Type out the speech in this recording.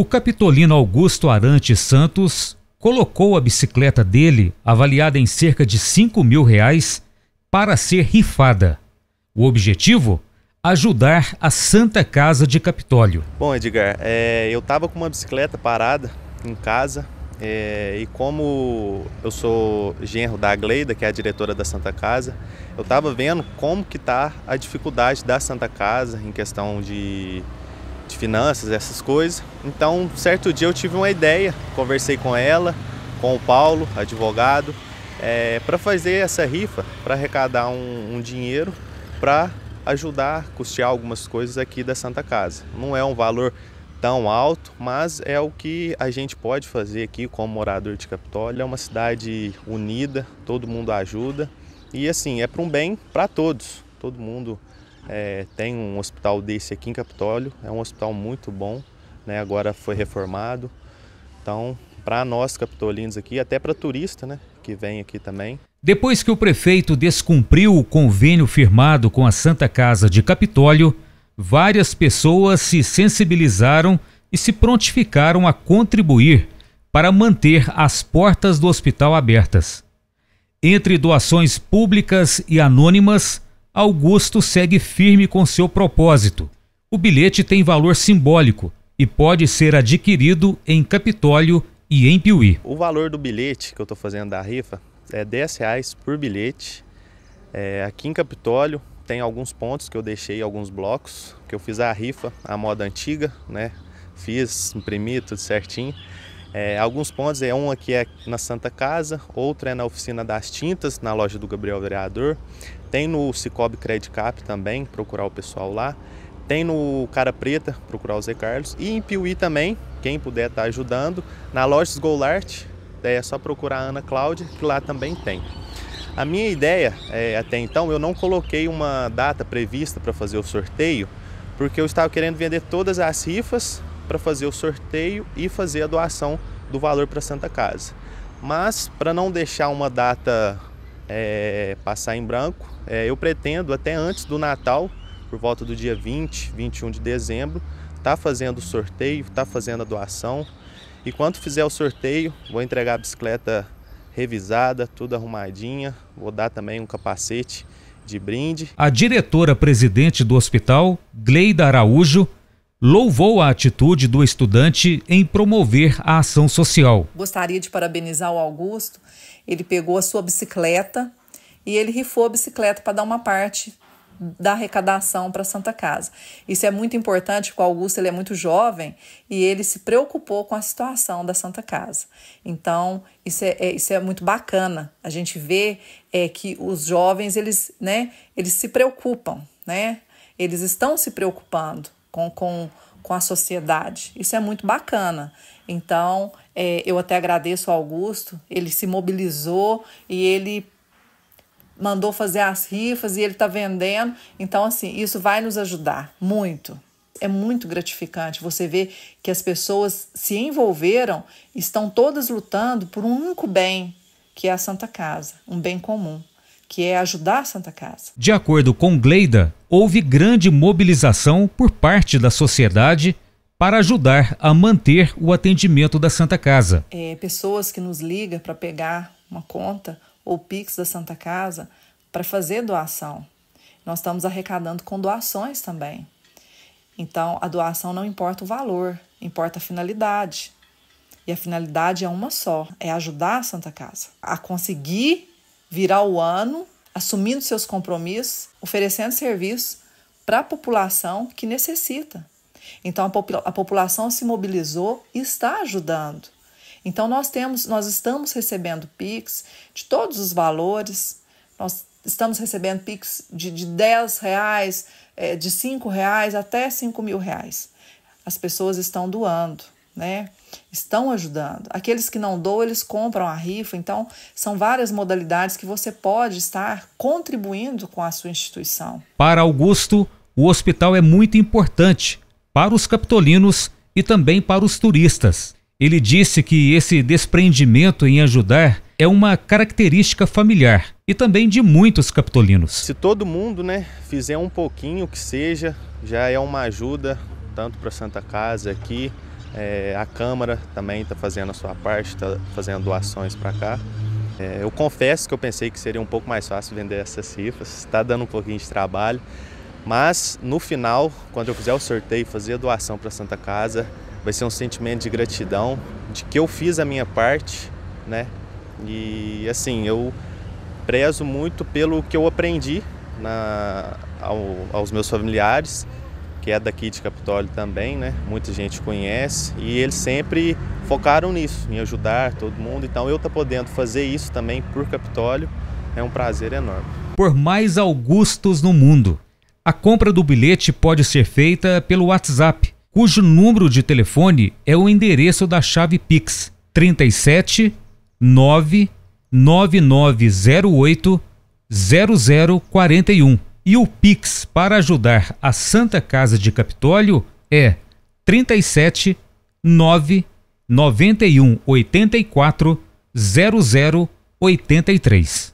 O capitolino Augusto Arante Santos colocou a bicicleta dele, avaliada em cerca de 5 mil reais, para ser rifada. O objetivo? Ajudar a Santa Casa de Capitólio. Bom, Edgar, é, eu estava com uma bicicleta parada em casa é, e como eu sou genro da Gleida, que é a diretora da Santa Casa, eu estava vendo como que está a dificuldade da Santa Casa em questão de de finanças, essas coisas. Então, certo dia eu tive uma ideia, conversei com ela, com o Paulo, advogado, é, para fazer essa rifa, para arrecadar um, um dinheiro para ajudar a custear algumas coisas aqui da Santa Casa. Não é um valor tão alto, mas é o que a gente pode fazer aqui como morador de Capitólio. É uma cidade unida, todo mundo ajuda e assim é para um bem para todos, todo mundo é, tem um hospital desse aqui em Capitólio, é um hospital muito bom, né? agora foi reformado. Então, para nós capitolinos aqui, até para turista né? que vem aqui também. Depois que o prefeito descumpriu o convênio firmado com a Santa Casa de Capitólio, várias pessoas se sensibilizaram e se prontificaram a contribuir para manter as portas do hospital abertas. Entre doações públicas e anônimas, Augusto segue firme com seu propósito. O bilhete tem valor simbólico e pode ser adquirido em Capitólio e em Piuí. O valor do bilhete que eu estou fazendo da rifa é 10 reais por bilhete. É, aqui em Capitólio tem alguns pontos que eu deixei, alguns blocos, que eu fiz a rifa, a moda antiga, né? Fiz, imprimi tudo certinho. É, alguns pontos é um aqui é na Santa Casa, outro é na oficina das tintas, na loja do Gabriel Vereador. Tem no Cicobi Credit Cap também, procurar o pessoal lá. Tem no Cara Preta, procurar o Zé Carlos. E em Piuí também, quem puder estar tá ajudando. Na loja Sgolart, é só procurar a Ana Cláudia, que lá também tem. A minha ideia, é, até então, eu não coloquei uma data prevista para fazer o sorteio, porque eu estava querendo vender todas as rifas para fazer o sorteio e fazer a doação do valor para a Santa Casa. Mas, para não deixar uma data é, passar em branco, é, eu pretendo até antes do Natal, por volta do dia 20, 21 de dezembro, tá fazendo o sorteio, tá fazendo a doação. E quando fizer o sorteio, vou entregar a bicicleta revisada, tudo arrumadinha, vou dar também um capacete de brinde. A diretora-presidente do hospital, Gleida Araújo, louvou a atitude do estudante em promover a ação social. Gostaria de parabenizar o Augusto. Ele pegou a sua bicicleta e ele rifou a bicicleta para dar uma parte da arrecadação para a Santa Casa. Isso é muito importante, porque o Augusto ele é muito jovem e ele se preocupou com a situação da Santa Casa. Então, isso é, é isso é muito bacana. A gente vê é, que os jovens, eles, né, eles se preocupam, né? Eles estão se preocupando com, com, com a sociedade. Isso é muito bacana. Então, é, eu até agradeço ao Augusto, ele se mobilizou e ele mandou fazer as rifas e ele está vendendo. Então, assim, isso vai nos ajudar muito. É muito gratificante você ver que as pessoas se envolveram, estão todas lutando por um único bem, que é a Santa Casa, um bem comum que é ajudar a Santa Casa. De acordo com Gleida, houve grande mobilização por parte da sociedade para ajudar a manter o atendimento da Santa Casa. É, pessoas que nos ligam para pegar uma conta ou Pix da Santa Casa para fazer doação. Nós estamos arrecadando com doações também. Então, a doação não importa o valor, importa a finalidade. E a finalidade é uma só: é ajudar a Santa Casa a conseguir virar o ano assumindo seus compromissos, oferecendo serviço para a população que necessita. Então a, popula a, população se mobilizou e está ajudando. Então nós temos, nós estamos recebendo Pix de todos os valores. Nós estamos recebendo Pix de, de 10 reais, eh, de 5 reais até 5 mil reais. As pessoas estão doando né? Estão ajudando. Aqueles que não doam, eles compram a rifa. Então, são várias modalidades que você pode estar contribuindo com a sua instituição. Para Augusto, o hospital é muito importante para os capitolinos e também para os turistas. Ele disse que esse desprendimento em ajudar é uma característica familiar e também de muitos capitolinos. Se todo mundo, né, fizer um pouquinho que seja, já é uma ajuda tanto para Santa Casa aqui é, a Câmara também está fazendo a sua parte, está fazendo doações para cá. É, eu confesso que eu pensei que seria um pouco mais fácil vender essas cifras, está dando um pouquinho de trabalho, mas no final, quando eu fizer o sorteio e fazer a doação para Santa Casa, vai ser um sentimento de gratidão, de que eu fiz a minha parte, né? E assim, eu prezo muito pelo que eu aprendi na, ao, aos meus familiares que é daqui de Capitólio também, né? Muita gente conhece e eles sempre focaram nisso, em ajudar todo mundo. Então eu estou podendo fazer isso também por Capitólio é um prazer enorme. Por mais Augustos no mundo, a compra do bilhete pode ser feita pelo WhatsApp, cujo número de telefone é o endereço da chave Pix 37 9908 0041 e o Pix para ajudar a Santa Casa de Capitólio é 37 9 91 84 00 83.